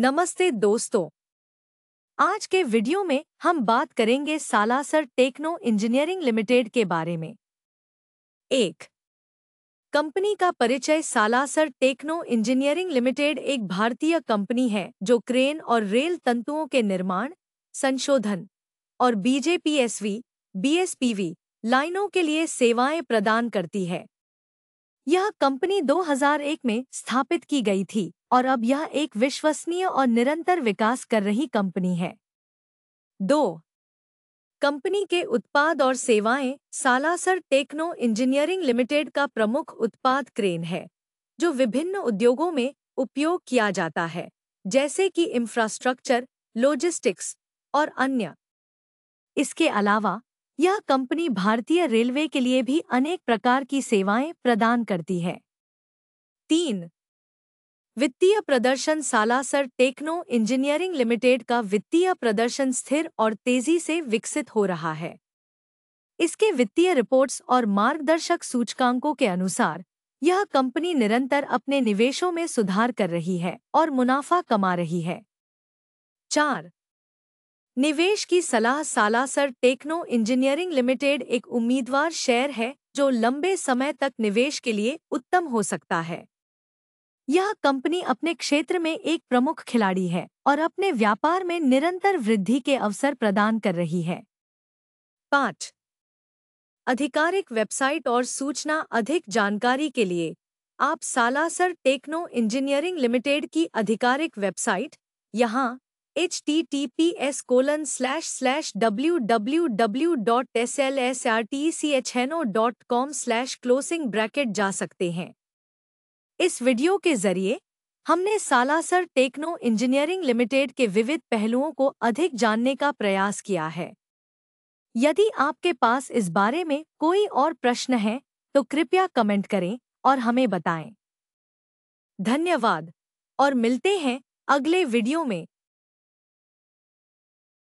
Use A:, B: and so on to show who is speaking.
A: नमस्ते दोस्तों आज के वीडियो में हम बात करेंगे सालासर टेक्नो इंजीनियरिंग लिमिटेड के बारे में एक कंपनी का परिचय सालासर टेक्नो इंजीनियरिंग लिमिटेड एक भारतीय कंपनी है जो क्रेन और रेल तंतुओं के निर्माण संशोधन और बीजेपीएसवी बीएसपीवी लाइनों के लिए सेवाएं प्रदान करती है यह कंपनी 2001 में स्थापित की गई थी और अब यह एक विश्वसनीय और निरंतर विकास कर रही कंपनी है दो कंपनी के उत्पाद और सेवाएं सालासर टेक्नो इंजीनियरिंग लिमिटेड का प्रमुख उत्पाद क्रेन है जो विभिन्न उद्योगों में उपयोग किया जाता है जैसे कि इंफ्रास्ट्रक्चर लॉजिस्टिक्स और अन्य इसके अलावा यह कंपनी भारतीय रेलवे के लिए भी अनेक प्रकार की सेवाएं प्रदान करती है तीन वित्तीय प्रदर्शन सालासर टेक्नो इंजीनियरिंग लिमिटेड का वित्तीय प्रदर्शन स्थिर और तेजी से विकसित हो रहा है इसके वित्तीय रिपोर्ट्स और मार्गदर्शक सूचकांकों के अनुसार यह कंपनी निरंतर अपने निवेशों में सुधार कर रही है और मुनाफा कमा रही है चार निवेश की सलाह सालासर टेक्नो इंजीनियरिंग लिमिटेड एक उम्मीदवार शेयर है जो लंबे समय तक निवेश के लिए उत्तम हो सकता है यह कंपनी अपने क्षेत्र में एक प्रमुख खिलाड़ी है और अपने व्यापार में निरंतर वृद्धि के अवसर प्रदान कर रही है पाँच आधिकारिक वेबसाइट और सूचना अधिक जानकारी के लिए आप सालासर टेक्नो इंजीनियरिंग लिमिटेड की आधिकारिक वेबसाइट यहाँ H T T P S colon slash slash W W W dot S L S R T C H N O dot com slash bracket जा सकते हैं इस वीडियो के जरिए हमने सालासर टेक्नो इंजीनियरिंग लिमिटेड के विविध पहलुओं को अधिक जानने का प्रयास किया है यदि आपके पास इस बारे में कोई और प्रश्न है तो कृपया कमेंट करें और हमें बताएं धन्यवाद और मिलते हैं अगले वीडियो में